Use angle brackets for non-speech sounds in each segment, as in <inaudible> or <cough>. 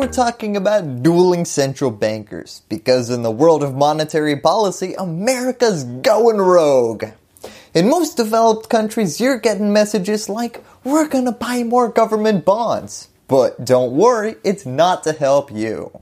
we're talking about dueling central bankers because in the world of monetary policy, America's going rogue. In most developed countries, you're getting messages like, we're gonna buy more government bonds. But don't worry, it's not to help you.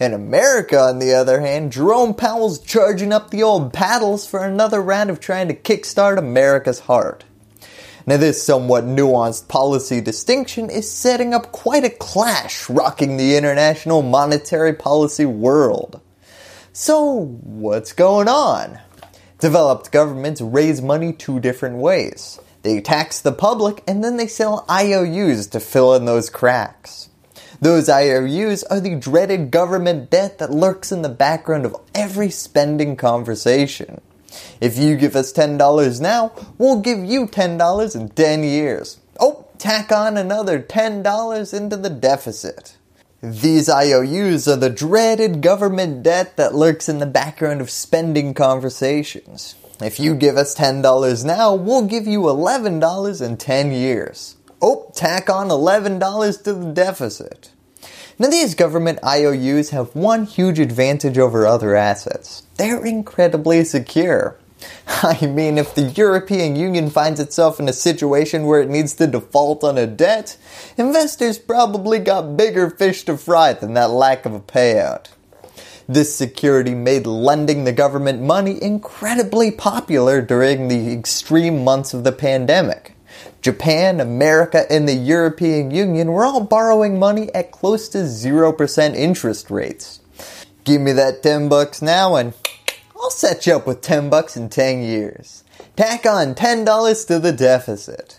In America, on the other hand, Jerome Powell's charging up the old paddles for another round of trying to kickstart America's heart. Now this somewhat nuanced policy distinction is setting up quite a clash rocking the international monetary policy world. So what's going on? Developed governments raise money two different ways. They tax the public and then they sell IOUs to fill in those cracks. Those IOUs are the dreaded government debt that lurks in the background of every spending conversation. If you give us $10 now, we'll give you $10 in 10 years. Oh, tack on another $10 into the deficit. These IOUs are the dreaded government debt that lurks in the background of spending conversations. If you give us $10 now, we'll give you $11 in 10 years. Oh, tack on $11 to the deficit. Now these government IOUs have one huge advantage over other assets. They're incredibly secure. <laughs> I mean, if the European Union finds itself in a situation where it needs to default on a debt, investors probably got bigger fish to fry than that lack of a payout. This security made lending the government money incredibly popular during the extreme months of the pandemic. Japan, America, and the European Union were all borrowing money at close to 0% interest rates. Give me that 10 bucks now and I'll set you up with 10 bucks in 10 years. Tack on $10 to the deficit.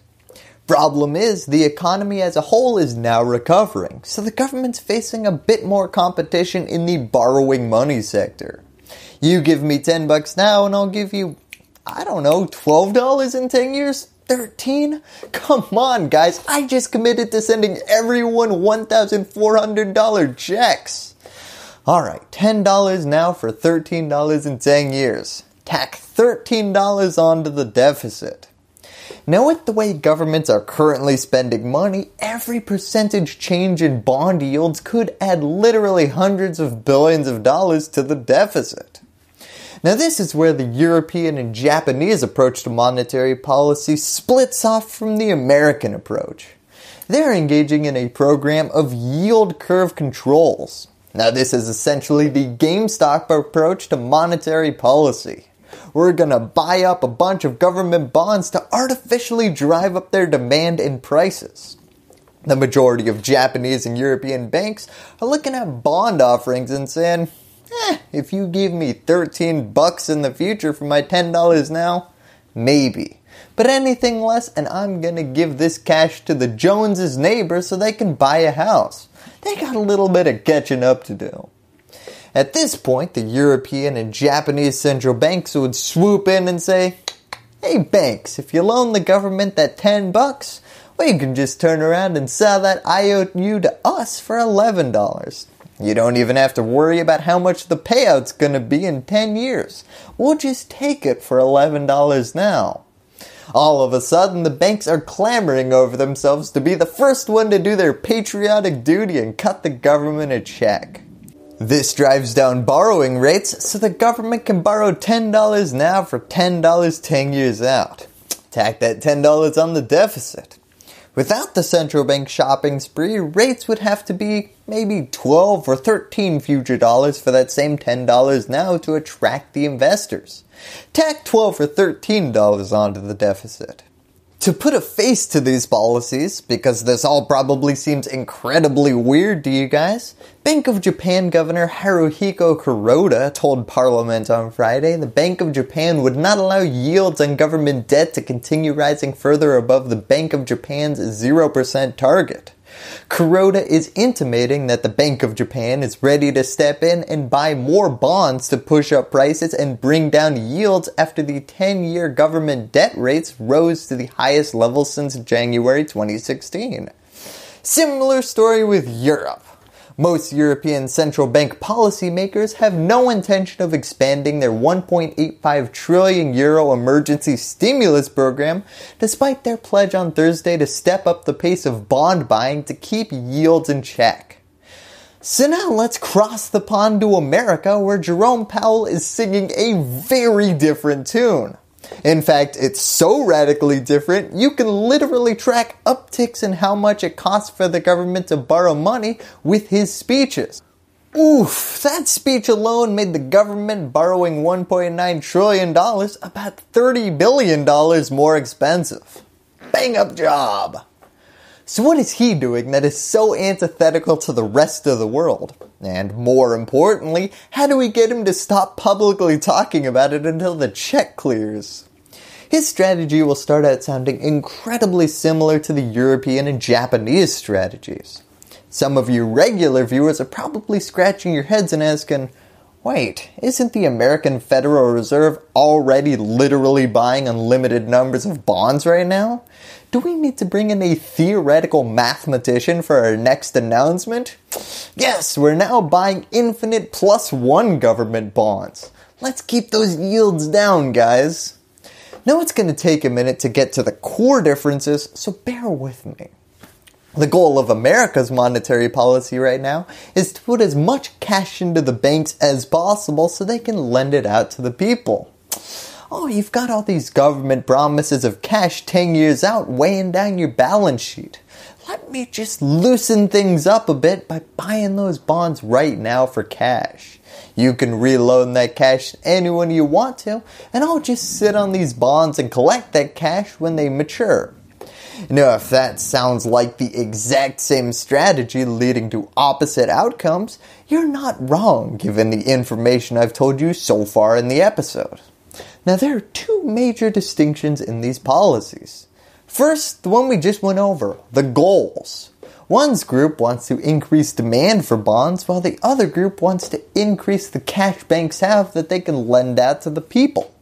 Problem is, the economy as a whole is now recovering, so the government's facing a bit more competition in the borrowing money sector. You give me 10 bucks now and I'll give you, I don't know, $12 in 10 years? 13? Come on, guys. I just committed to sending everyone $1,400 checks. All right, $10 now for $13 in 10 years. Tack $13 onto the deficit. Now with the way governments are currently spending money, every percentage change in bond yields could add literally hundreds of billions of dollars to the deficit. Now, this is where the European and Japanese approach to monetary policy splits off from the American approach. They're engaging in a program of yield curve controls. Now, this is essentially the GameStop approach to monetary policy. We're going to buy up a bunch of government bonds to artificially drive up their demand and prices. The majority of Japanese and European banks are looking at bond offerings and saying, eh, if you give me 13 bucks in the future for my $10 now, maybe. But anything less and I'm going to give this cash to the Joneses' neighbor so they can buy a house. They got a little bit of catching up to do. At this point, the European and Japanese central banks would swoop in and say, Hey banks, if you loan the government that 10 bucks, we can just turn around and sell that IOU to us for $11. You don't even have to worry about how much the payout's going to be in 10 years. We'll just take it for $11 now. All of a sudden, the banks are clamoring over themselves to be the first one to do their patriotic duty and cut the government a check. This drives down borrowing rates so the government can borrow $10 now for $10 10 years out. Tack that $10 on the deficit. Without the central bank shopping spree, rates would have to be maybe 12 or 13 future dollars for that same $10 now to attract the investors. Tack 12 or $13 onto the deficit to put a face to these policies, because this all probably seems incredibly weird to you guys, Bank of Japan Governor Haruhiko Kuroda told Parliament on Friday the Bank of Japan would not allow yields on government debt to continue rising further above the Bank of Japan's 0% target. Kuroda is intimating that the Bank of Japan is ready to step in and buy more bonds to push up prices and bring down yields after the 10-year government debt rates rose to the highest level since January 2016. Similar story with Europe. Most European central bank policymakers have no intention of expanding their 1.85 trillion euro emergency stimulus program despite their pledge on Thursday to step up the pace of bond buying to keep yields in check. So now let's cross the pond to America where Jerome Powell is singing a very different tune. In fact, it's so radically different, you can literally track upticks in how much it costs for the government to borrow money with his speeches. Oof, that speech alone made the government borrowing $1.9 trillion about $30 billion more expensive. Bang up job! So what is he doing that is so antithetical to the rest of the world? And more importantly, how do we get him to stop publicly talking about it until the check clears? His strategy will start out sounding incredibly similar to the European and Japanese strategies. Some of you regular viewers are probably scratching your heads and asking, Wait, isn't the American Federal Reserve already literally buying unlimited numbers of bonds right now? Do we need to bring in a theoretical mathematician for our next announcement? Yes, we're now buying infinite plus one government bonds. Let's keep those yields down, guys. Now it's going to take a minute to get to the core differences, so bear with me. The goal of America's monetary policy right now is to put as much cash into the banks as possible so they can lend it out to the people. Oh, you've got all these government promises of cash 10 years out weighing down your balance sheet. Let me just loosen things up a bit by buying those bonds right now for cash. You can reloan that cash anyone you want to and I'll just sit on these bonds and collect that cash when they mature. Now, if that sounds like the exact same strategy leading to opposite outcomes, you're not wrong given the information I've told you so far in the episode. Now, there are two major distinctions in these policies. First, the one we just went over, the goals. One's group wants to increase demand for bonds while the other group wants to increase the cash banks have that they can lend out to the people.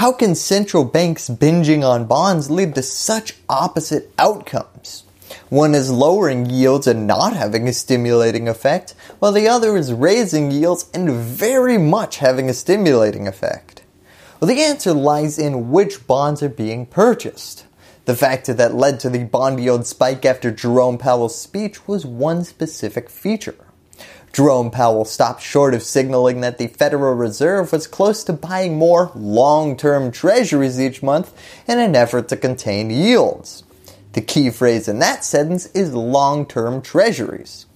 How can central banks binging on bonds lead to such opposite outcomes? One is lowering yields and not having a stimulating effect, while the other is raising yields and very much having a stimulating effect. Well, the answer lies in which bonds are being purchased. The factor that led to the bond yield spike after Jerome Powell's speech was one specific feature. Jerome Powell stopped short of signaling that the Federal Reserve was close to buying more long-term treasuries each month in an effort to contain yields. The key phrase in that sentence is long-term treasuries.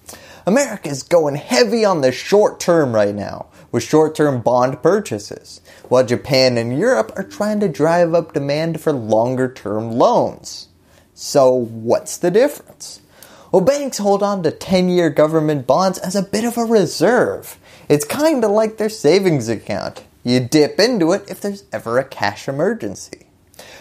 America is going heavy on the short term right now with short-term bond purchases, while Japan and Europe are trying to drive up demand for longer-term loans. So what's the difference? Well, banks hold on to 10 year government bonds as a bit of a reserve. It's kinda like their savings account. You dip into it if there's ever a cash emergency.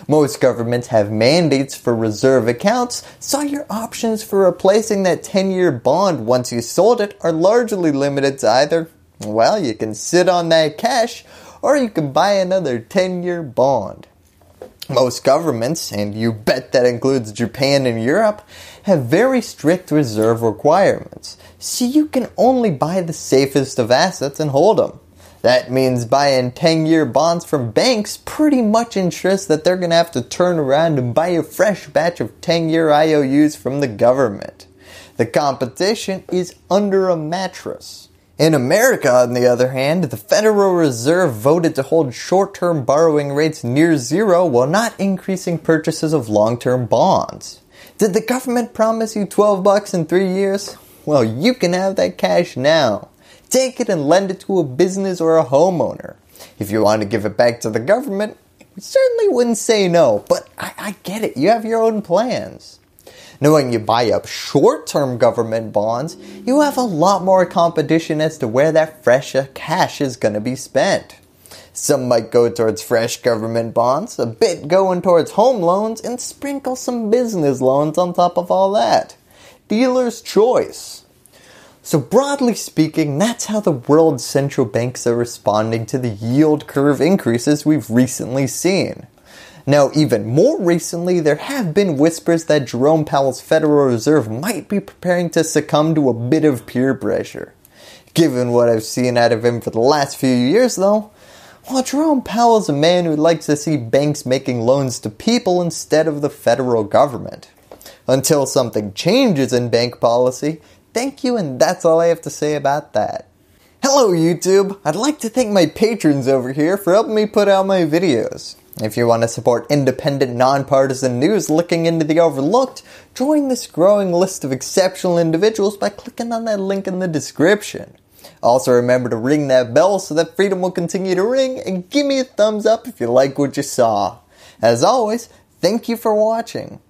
Most governments have mandates for reserve accounts, so your options for replacing that 10 year bond once you sold it are largely limited to either, well, you can sit on that cash or you can buy another 10 year bond. Most governments, and you bet that includes Japan and Europe, have very strict reserve requirements, so you can only buy the safest of assets and hold them. That means buying 10 year bonds from banks pretty much ensures that they're going to have to turn around and buy a fresh batch of 10 year IOUs from the government. The competition is under a mattress. In America, on the other hand, the Federal Reserve voted to hold short-term borrowing rates near zero while not increasing purchases of long-term bonds. Did the government promise you 12 bucks in 3 years? Well, you can have that cash now. Take it and lend it to a business or a homeowner. If you want to give it back to the government, we certainly wouldn't say no, but I, I get it, you have your own plans. Knowing you buy up short-term government bonds, you have a lot more competition as to where that fresh cash is going to be spent. Some might go towards fresh government bonds, a bit going towards home loans, and sprinkle some business loans on top of all that. Dealer's choice. So broadly speaking, that's how the world's central banks are responding to the yield curve increases we've recently seen. Now, even more recently, there have been whispers that Jerome Powell's Federal Reserve might be preparing to succumb to a bit of peer pressure. Given what I've seen out of him for the last few years though, well, Jerome Powell is a man who likes to see banks making loans to people instead of the federal government. Until something changes in bank policy, thank you and that's all I have to say about that. Hello YouTube, I'd like to thank my patrons over here for helping me put out my videos. If you want to support independent, nonpartisan news looking into the overlooked, join this growing list of exceptional individuals by clicking on that link in the description. Also remember to ring that bell so that freedom will continue to ring and give me a thumbs up if you like what you saw. As always, thank you for watching.